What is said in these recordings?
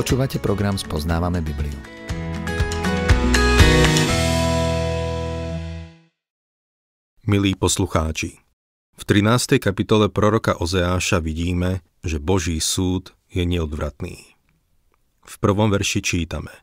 Počúvate program Spoznávame Bibliu. Milí poslucháči, v 13. kapitole proroka Ozeáša vidíme, že Boží súd je neodvratný. V prvom verši čítame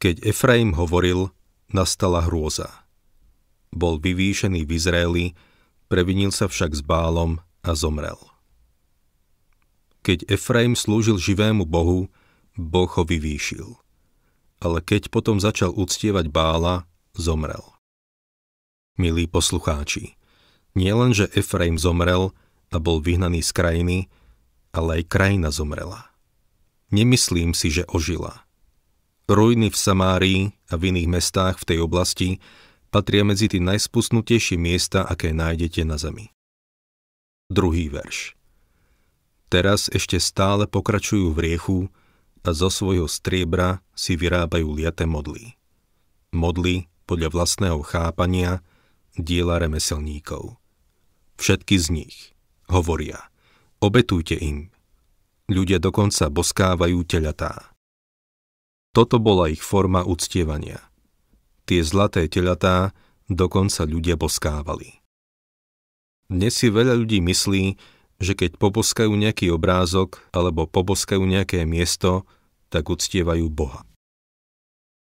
Keď Efraim hovoril, nastala hrôza. Bol vyvýšený v Izraeli, previnil sa však s bálom a zomrel. Keď Efraim slúžil živému Bohu, Boh ho vyvýšil. Ale keď potom začal uctievať Bála, zomrel. Milí poslucháči, nie len, že Efraim zomrel a bol vyhnaný z krajiny, ale aj krajina zomrela. Nemyslím si, že ožila. Rujny v Samárii a v iných mestách v tej oblasti patria medzi tie najspusnutejšie miesta, aké nájdete na zemi. Druhý verš. Teraz ešte stále pokračujú v riechu, a zo svojho striebra si vyrábajú liate modly. Modly podľa vlastného chápania diela remeselníkov. Všetky z nich hovoria, obetujte im. Ľudia dokonca boskávajú teľatá. Toto bola ich forma uctievania. Tie zlaté teľatá dokonca ľudia boskávali. Dnes si veľa ľudí myslí, že keď poboskajú nejaký obrázok alebo poboskajú nejaké miesto, tak uctievajú Boha.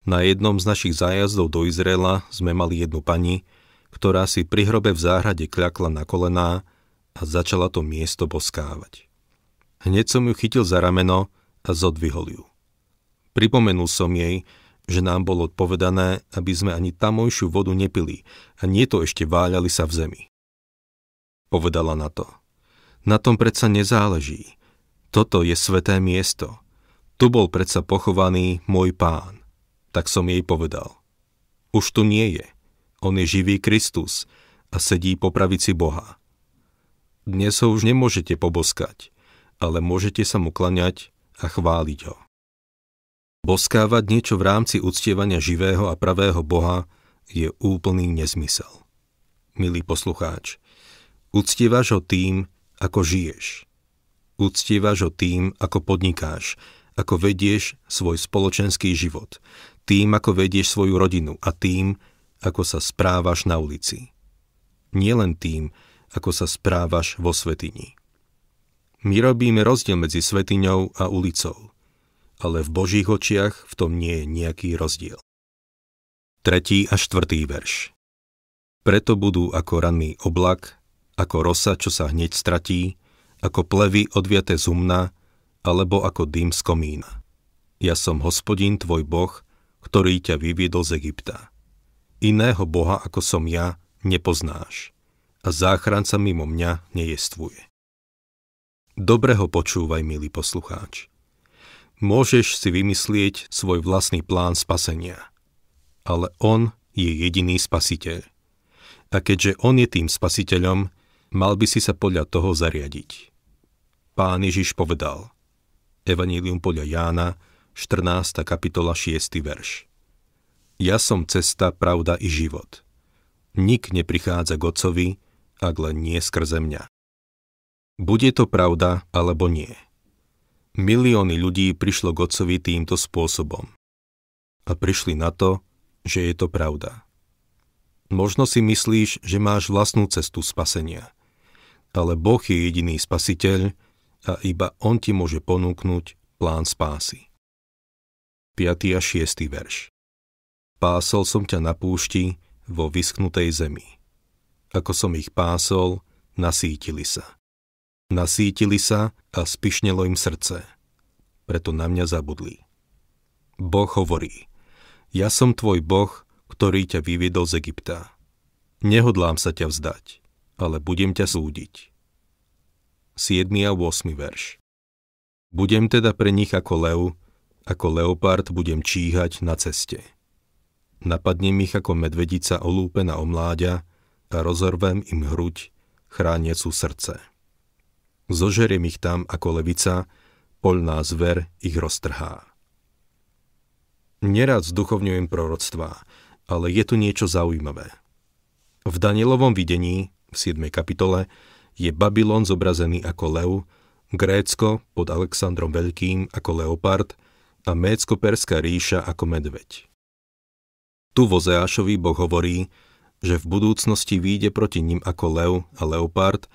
Na jednom z našich zájazdov do Izraela sme mali jednu pani, ktorá si pri hrobe v záhrade kľakla na kolená a začala to miesto boskávať. Hneď som ju chytil za rameno a zodvihol ju. Pripomenul som jej, že nám bolo odpovedané, aby sme ani tamojšiu vodu nepili a nie to ešte váľali sa v zemi. Povedala na to – na tom predsa nezáleží. Toto je sveté miesto. Tu bol predsa pochovaný môj pán. Tak som jej povedal. Už tu nie je. On je živý Kristus a sedí po pravici Boha. Dnes ho už nemôžete poboskať, ale môžete sa mu klaňať a chváliť ho. Boskávať niečo v rámci uctievania živého a pravého Boha je úplný nezmysel. Milý poslucháč, uctievaš ho tým, ako žiješ. Uctievaš ho tým, ako podnikáš, ako vedieš svoj spoločenský život, tým, ako vedieš svoju rodinu a tým, ako sa správaš na ulici. Nielen tým, ako sa správaš vo svetini. My robíme rozdiel medzi svetiňou a ulicou, ale v Božích očiach v tom nie je nejaký rozdiel. Tretí a štvrtý verš. Preto budú ako ranný oblak ako rosa, čo sa hneď stratí, ako plevy odviate z umna, alebo ako dým z komína. Ja som hospodín tvoj boh, ktorý ťa vyviedol z Egypta. Iného boha, ako som ja, nepoznáš a záchranca mimo mňa nejestvuje. Dobre ho počúvaj, milý poslucháč. Môžeš si vymyslieť svoj vlastný plán spasenia, ale on je jediný spasiteľ. A keďže on je tým spasiteľom, Mal by si sa podľa toho zariadiť. Pán Ježiš povedal Evangelium podľa Jána, 14. kapitola 6. verš. Ja som cesta, pravda i život. Nik neprichádza k Otcovi, ak len nie skrze mňa. Bude to pravda alebo nie. Milióny ľudí prišlo k Otcovi týmto spôsobom. A prišli na to, že je to pravda. Možno si myslíš, že máš vlastnú cestu spasenia – ale Boh je jediný spasiteľ a iba On ti môže ponúknuť plán spásy. 5. a 6. verš Pásol som ťa na púšti vo vysknutej zemi. Ako som ich pásol, nasítili sa. Nasítili sa a spišnelo im srdce. Preto na mňa zabudli. Boh hovorí, ja som tvoj Boh, ktorý ťa vyviedol z Egypta. Nehodlám sa ťa vzdať ale budem ťa súdiť. 7. a 8. verš Budem teda pre nich ako lev, ako leopard budem číhať na ceste. Napadnem ich ako medvedica olúpená o mláďa a rozorvem im hruď, chrániecu srdce. Zožeriem ich tam ako levica, poľná zver ich roztrhá. Nerad zduchovňujem proroctvá, ale je tu niečo zaujímavé. V Danielovom videní v 7. kapitole je Babylon zobrazený ako lev, Grécko pod Alexandrom Veľkým ako leopard a Mécko-Perská ríša ako medveď. Tu Vozeášovi Boh hovorí, že v budúcnosti výjde proti ním ako lev a leopard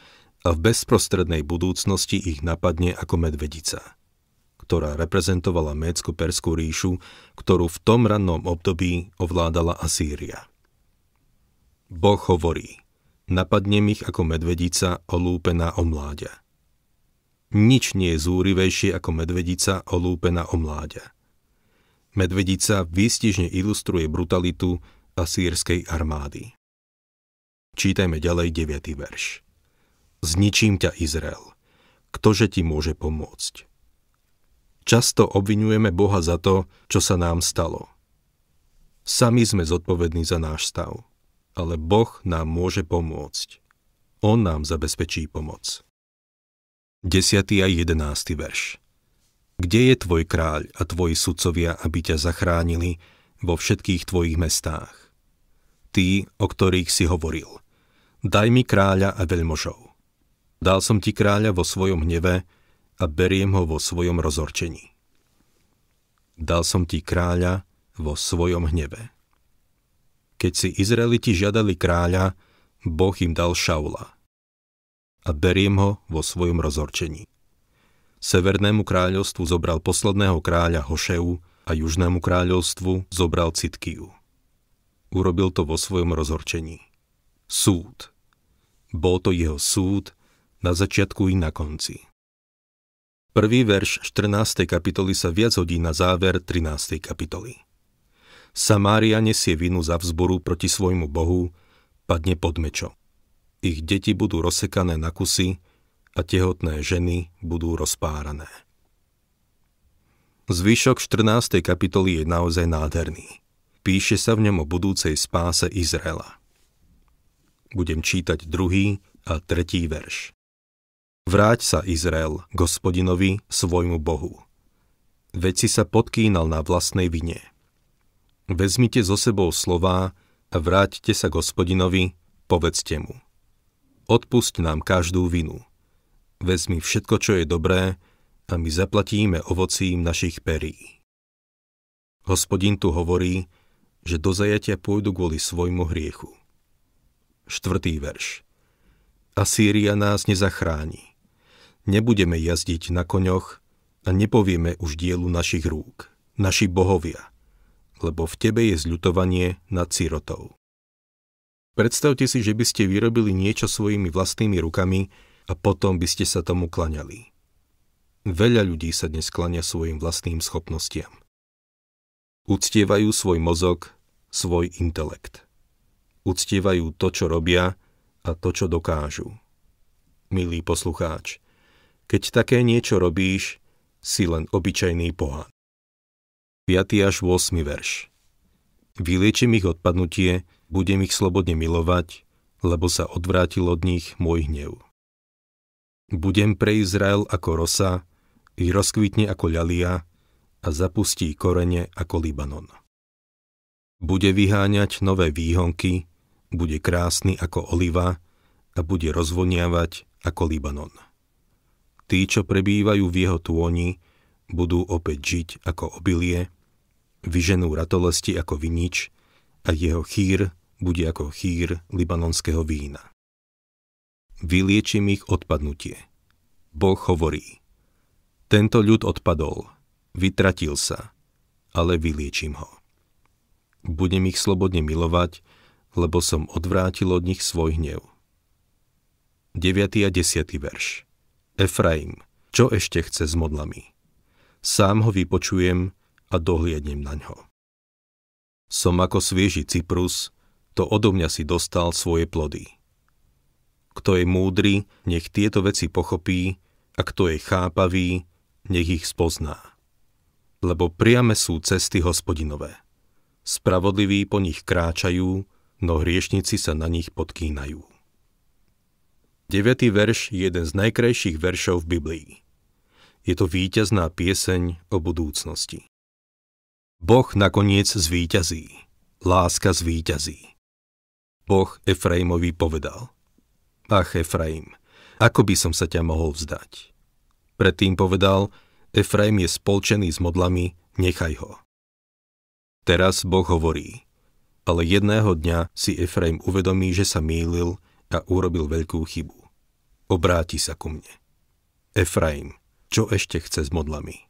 a v bezprostrednej budúcnosti ich napadne ako medvedica, ktorá reprezentovala Mécko-Perskú ríšu, ktorú v tom rannom období ovládala Asýria. Boh hovorí – napadnem ich ako medvedica olúpená o mláďa. Nič nie je zúrivejšie ako medvedica olúpená o mláďa. Medvedica výstižne ilustruje brutalitu asýrskej armády. Čítajme ďalej 9. verš. Zničím ťa, Izrael. Ktože ti môže pomôcť? Často obvinujeme Boha za to, čo sa nám stalo. Sami sme zodpovední za náš stav ale Boh nám môže pomôcť. On nám zabezpečí pomoc. 10. a 11. verš Kde je tvoj kráľ a tvoji sudcovia, aby ťa zachránili vo všetkých tvojich mestách? Tí, o ktorých si hovoril. Daj mi kráľa a veľmožov. Dal som ti kráľa vo svojom hneve a beriem ho vo svojom rozhorčení. Dal som ti kráľa vo svojom hneve. Keď si Izraeliti žiadali kráľa, Boh im dal Šaula. A beriem ho vo svojom rozhorčení. Severnému kráľovstvu zobral posledného kráľa Hošeu a južnému kráľovstvu zobral Citkiu. Urobil to vo svojom rozhorčení. Súd. Bol to jeho súd na začiatku i na konci. Prvý verš 14. kapitoly sa viac hodí na záver 13. kapitoly. Samária nesie vinu za vzboru proti svojmu bohu, padne pod mečo. Ich deti budú rozsekané na kusy a tehotné ženy budú rozpárané. Zvyšok 14. kapitoly je naozaj nádherný. Píše sa v ňom o budúcej spáse Izraela. Budem čítať druhý a tretí verš. Vráť sa, Izrael, gospodinovi, svojmu Bohu. Veci sa podkýnal na vlastnej vine – Vezmite zo sebou slová a vráťte sa k hospodinovi, povedzte mu. Odpusť nám každú vinu. Vezmi všetko, čo je dobré, a my zaplatíme ovocím našich perí. Hospodin tu hovorí, že do zajatia pôjdu kvôli svojmu hriechu. Štvrtý verš. Asýria nás nezachráni. Nebudeme jazdiť na koňoch a nepovieme už dielu našich rúk. Naši bohovia – lebo v tebe je zľutovanie nad sirotou. Predstavte si, že by ste vyrobili niečo svojimi vlastnými rukami a potom by ste sa tomu klaňali. Veľa ľudí sa dnes klania svojim vlastným schopnostiam. Uctievajú svoj mozog, svoj intelekt. Uctievajú to, čo robia a to, čo dokážu. Milý poslucháč, keď také niečo robíš, si len obyčajný pohán. 5. až 8. verš. Vyliečím ich odpadnutie, budem ich slobodne milovať, lebo sa odvrátil od nich môj hnev. Budem pre Izrael ako rosa, ich rozkvitne ako ľalia a zapustí korene ako Libanon. Bude vyháňať nové výhonky, bude krásny ako oliva a bude rozvoniavať ako Libanon. Tí, čo prebývajú v jeho tôni, budú opäť žiť ako obilie, vyženú ratolesti ako vinič a jeho chýr bude ako chýr libanonského vína. Vyliečím ich odpadnutie. Boh hovorí. Tento ľud odpadol, vytratil sa, ale vyliečím ho. Budem ich slobodne milovať, lebo som odvrátil od nich svoj hnev. 9. a 10. verš Efraim, čo ešte chce s modlami? sám ho vypočujem a dohliadnem na ňo. Som ako svieži Cyprus, to odo mňa si dostal svoje plody. Kto je múdry, nech tieto veci pochopí, a kto je chápavý, nech ich spozná. Lebo priame sú cesty hospodinové. Spravodliví po nich kráčajú, no hriešnici sa na nich podkýnajú. 9. verš je jeden z najkrajších veršov v Biblii. Je to víťazná pieseň o budúcnosti. Boh nakoniec zvíťazí. Láska zvíťazí. Boh Efraimovi povedal. Ach, Efraim, ako by som sa ťa mohol vzdať? Predtým povedal, Efraim je spolčený s modlami, nechaj ho. Teraz Boh hovorí, ale jedného dňa si Efraim uvedomí, že sa mýlil a urobil veľkú chybu. Obráti sa ku mne. Efraim, čo ešte chce s modlami.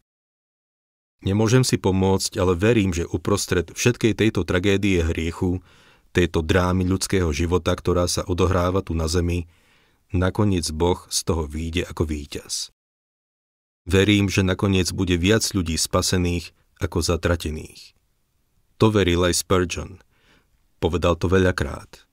Nemôžem si pomôcť, ale verím, že uprostred všetkej tejto tragédie hriechu, tejto drámy ľudského života, ktorá sa odohráva tu na zemi, nakoniec Boh z toho výjde ako víťaz. Verím, že nakoniec bude viac ľudí spasených ako zatratených. To veril aj Spurgeon. Povedal to veľakrát.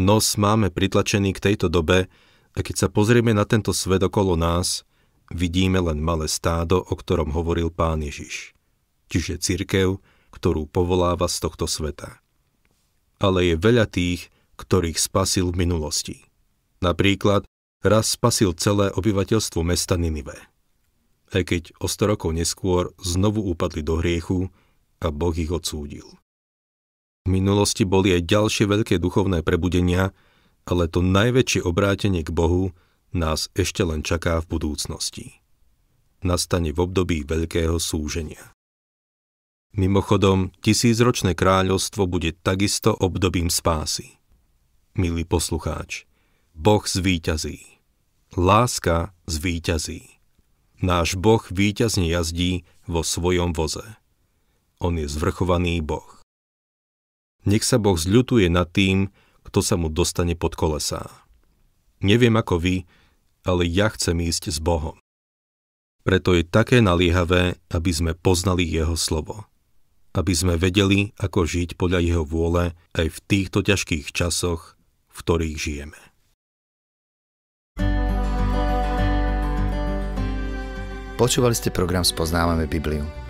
Nos máme pritlačený k tejto dobe a keď sa pozrieme na tento svet okolo nás, vidíme len malé stádo, o ktorom hovoril pán Ježiš, čiže cirkev, ktorú povoláva z tohto sveta. Ale je veľa tých, ktorých spasil v minulosti. Napríklad raz spasil celé obyvateľstvo mesta Ninive. Aj keď o 100 rokov neskôr znovu upadli do hriechu a Boh ich odsúdil. V minulosti boli aj ďalšie veľké duchovné prebudenia, ale to najväčšie obrátenie k Bohu nás ešte len čaká v budúcnosti. Nastane v období veľkého súženia. Mimochodom, tisícročné kráľovstvo bude takisto obdobím spásy. Milý poslucháč, Boh zvíťazí. Láska zvíťazí. Náš Boh výťazne jazdí vo svojom voze. On je zvrchovaný Boh. Nech sa Boh zľutuje nad tým, kto sa mu dostane pod kolesá. Neviem ako vy, ale ja chcem ísť s Bohom. Preto je také naliehavé, aby sme poznali Jeho slovo. Aby sme vedeli, ako žiť podľa Jeho vôle aj v týchto ťažkých časoch, v ktorých žijeme. Počúvali ste program Spoznávame Bibliu.